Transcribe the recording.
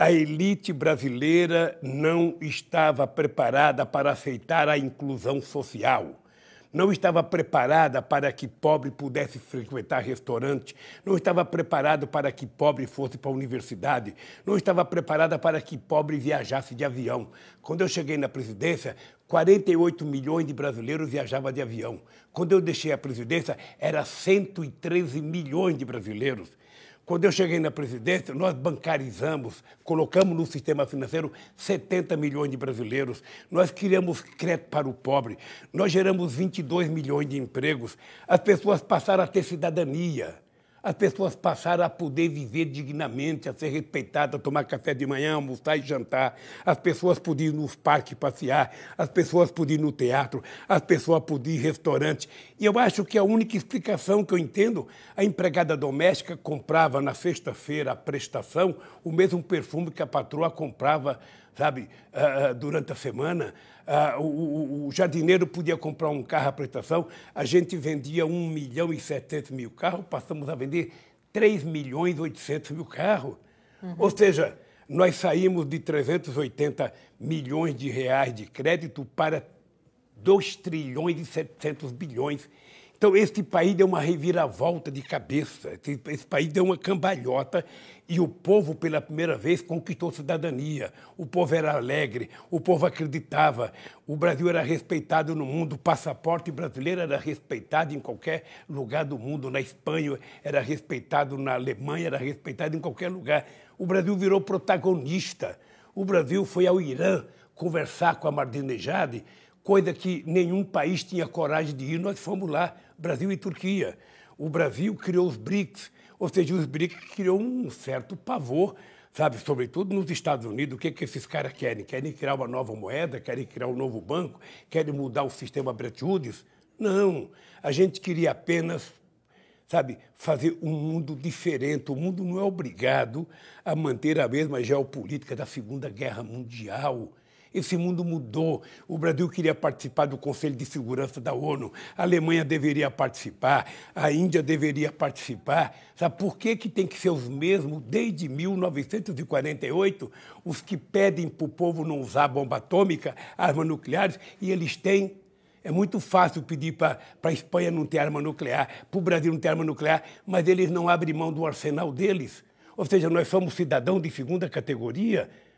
a elite brasileira não estava preparada para aceitar a inclusão social. Não estava preparada para que pobre pudesse frequentar restaurante, não estava preparado para que pobre fosse para a universidade, não estava preparada para que pobre viajasse de avião. Quando eu cheguei na presidência, 48 milhões de brasileiros viajavam de avião. Quando eu deixei a presidência, era 113 milhões de brasileiros. Quando eu cheguei na presidência, nós bancarizamos, colocamos no sistema financeiro 70 milhões de brasileiros, nós criamos crédito para o pobre, nós geramos 22 milhões de empregos, as pessoas passaram a ter cidadania as pessoas passaram a poder viver dignamente, a ser respeitadas, a tomar café de manhã, almoçar e jantar. As pessoas podiam ir nos parques passear, as pessoas podiam ir no teatro, as pessoas podiam ir em restaurante. E eu acho que a única explicação que eu entendo, a empregada doméstica comprava na sexta-feira a prestação, o mesmo perfume que a patroa comprava, sabe, ah, ah, durante a semana ah, o, o, jardineiro podia comprar um carro à prestação, a gente vendia 1 milhão e 700 mil carros, passamos a vender 3 milhões e 800 mil carros. Uhum. Ou seja, nós saímos de 380 milhões de reais de crédito para 2 trilhões e 700 bilhões então, esse país deu uma reviravolta de cabeça, esse, esse país deu uma cambalhota e o povo, pela primeira vez, conquistou cidadania. O povo era alegre, o povo acreditava, o Brasil era respeitado no mundo, o passaporte brasileiro era respeitado em qualquer lugar do mundo. Na Espanha era respeitado, na Alemanha era respeitado em qualquer lugar. O Brasil virou protagonista. O Brasil foi ao Irã conversar com a Mardinejade coisa que nenhum país tinha coragem de ir, nós fomos lá, Brasil e Turquia. O Brasil criou os BRICS, ou seja, os BRICS criou um certo pavor, sabe, sobretudo nos Estados Unidos, o que, que esses caras querem? Querem criar uma nova moeda, querem criar um novo banco, querem mudar o sistema Bretton Woods? Não, a gente queria apenas sabe, fazer um mundo diferente. O mundo não é obrigado a manter a mesma geopolítica da Segunda Guerra Mundial. Esse mundo mudou. O Brasil queria participar do Conselho de Segurança da ONU, a Alemanha deveria participar, a Índia deveria participar. Sabe por que, que tem que ser os mesmos desde 1948, os que pedem para o povo não usar bomba atômica, armas nucleares, e eles têm é muito fácil pedir para a Espanha não ter arma nuclear, para o Brasil não ter arma nuclear, mas eles não abrem mão do arsenal deles. Ou seja, nós somos cidadão de segunda categoria.